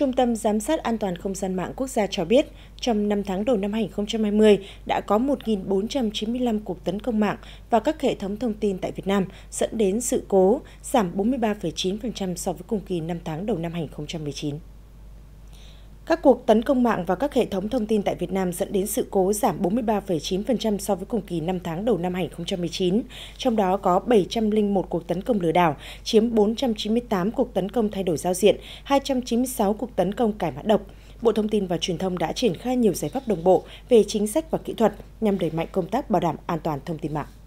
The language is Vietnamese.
Trung tâm Giám sát An toàn Không gian mạng quốc gia cho biết, trong 5 tháng đầu năm 2020 đã có 1.495 cuộc tấn công mạng vào các hệ thống thông tin tại Việt Nam dẫn đến sự cố, giảm 43,9% so với cùng kỳ 5 tháng đầu năm 2019. Các cuộc tấn công mạng vào các hệ thống thông tin tại Việt Nam dẫn đến sự cố giảm 43,9% so với cùng kỳ 5 tháng đầu năm 2019, trong đó có 701 cuộc tấn công lừa đảo, chiếm 498 cuộc tấn công thay đổi giao diện, 296 cuộc tấn công cải mã độc. Bộ Thông tin và Truyền thông đã triển khai nhiều giải pháp đồng bộ về chính sách và kỹ thuật nhằm đẩy mạnh công tác bảo đảm an toàn thông tin mạng.